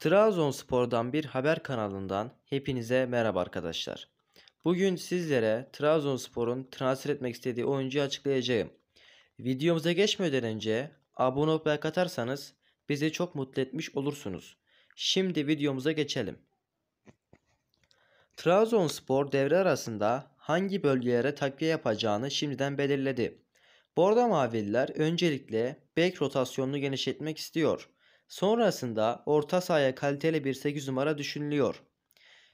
Trabzonspor'dan bir haber kanalından hepinize merhaba arkadaşlar. Bugün sizlere Trabzonspor'un transfer etmek istediği oyuncuyu açıklayacağım. Videomuza geçmeden önce abone olup like atarsanız bizi çok mutlu etmiş olursunuz. Şimdi videomuza geçelim. Trabzonspor devre arasında hangi bölgelere takviye yapacağını şimdiden belirledi. Borda Mavililer öncelikle bek rotasyonunu genişletmek istiyor. Sonrasında orta sahaya kaliteli bir 8 numara düşünülüyor.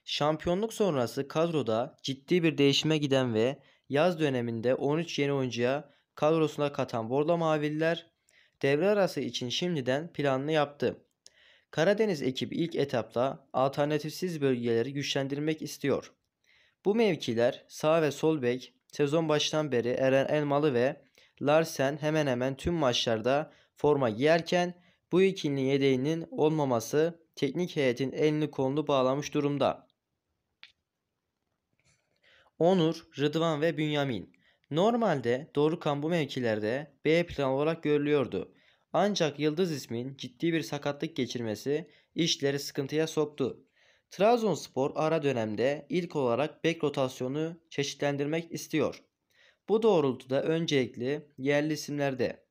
Şampiyonluk sonrası kadroda ciddi bir değişime giden ve yaz döneminde 13 yeni oyuncuya kadrosuna katan Borla Maviller devre arası için şimdiden planını yaptı. Karadeniz ekibi ilk etapta alternatifsiz bölgeleri güçlendirmek istiyor. Bu mevkiler sağ ve sol bek sezon başından beri Eren Elmalı ve Larsen hemen hemen tüm maçlarda forma giyerken bu ikilinin yedeğinin olmaması teknik heyetin elini kolunu bağlamış durumda. Onur, Rıdvan ve Bünyamin. Normalde Dorukan bu mevkilerde B plan olarak görülüyordu. Ancak Yıldız ismin ciddi bir sakatlık geçirmesi işleri sıkıntıya soktu. Trabzonspor ara dönemde ilk olarak bek rotasyonu çeşitlendirmek istiyor. Bu doğrultuda öncelikli yerli isimlerde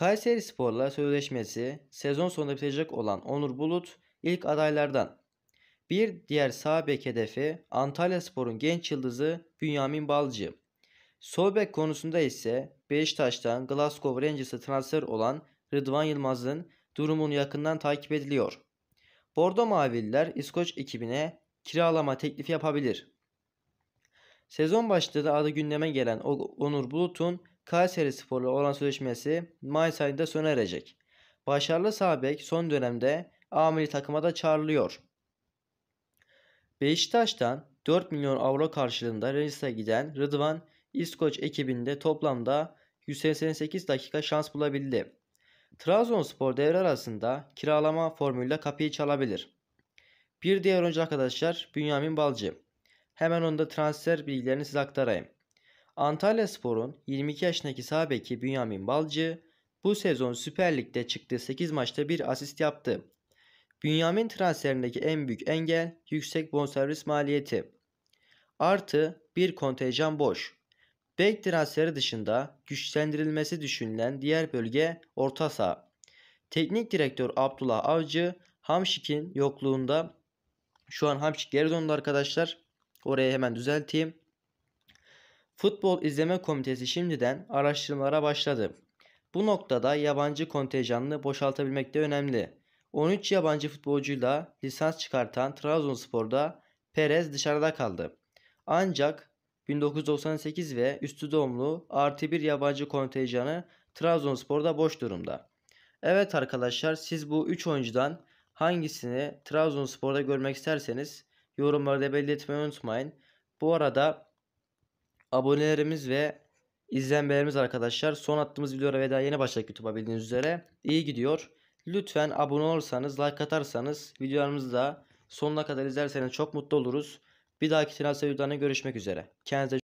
Kayseri Spor'la sözleşmesi sezon sonunda bitecek olan Onur Bulut ilk adaylardan. Bir diğer sağ bek hedefi Antalya Spor'un genç yıldızı Bünyamin Balcı. Sol bek konusunda ise Beşiktaş'tan Glasgow Rangers'a transfer olan Rıdvan Yılmaz'ın durumunu yakından takip ediliyor. Bordo Mavililer İskoç ekibine kiralama teklifi yapabilir. Sezon başında da adı gündeme gelen Onur Bulut'un Kayseri Spor'la olan sözleşmesi Mayıs ayında sona erecek. Başarılı Sabek son dönemde amiri takıma da çağrılıyor. Beşiktaş'tan 4 milyon avro karşılığında Rennes'e giden Rıdvan İskoç ekibinde toplamda 188 dakika şans bulabildi. Trabzonspor devre arasında kiralama formülüyle kapıyı çalabilir. Bir diğer oyuncu arkadaşlar Bünyamin Balcı. Hemen onda transfer bilgilerini size aktarayım. Antalya Spor'un 22 yaşındaki sağ beki Bünyamin Balcı bu sezon Süper Lig'de çıktığı 8 maçta bir asist yaptı. Bünyamin transferindeki en büyük engel yüksek bonservis maliyeti. Artı bir kontenjan boş. Bek transferi dışında güçlendirilmesi düşünülen diğer bölge orta saha. Teknik direktör Abdullah Avcı Hamşik'in yokluğunda şu an Hamşik geri döndü arkadaşlar. oraya hemen düzelteyim. Futbol İzleme Komitesi şimdiden araştırmalara başladı. Bu noktada yabancı kontenjanını boşaltabilmek de önemli. 13 yabancı futbolcuyla lisans çıkartan Trabzonspor'da Perez dışarıda kaldı. Ancak 1998 ve üstü doğumlu artı bir yabancı kontenjanı Trabzonspor'da boş durumda. Evet arkadaşlar siz bu 3 oyuncudan hangisini Trabzonspor'da görmek isterseniz yorumlarda belirtmeyi unutmayın. Bu arada abonelerimiz ve izlenmelerimiz arkadaşlar. Son attığımız videolara veda yeni başladık YouTube'a bildiğiniz üzere. İyi gidiyor. Lütfen abone olursanız, like atarsanız videolarımızı da sonuna kadar izlerseniz çok mutlu oluruz. Bir dahaki Trinase videolarına görüşmek üzere. Kendinize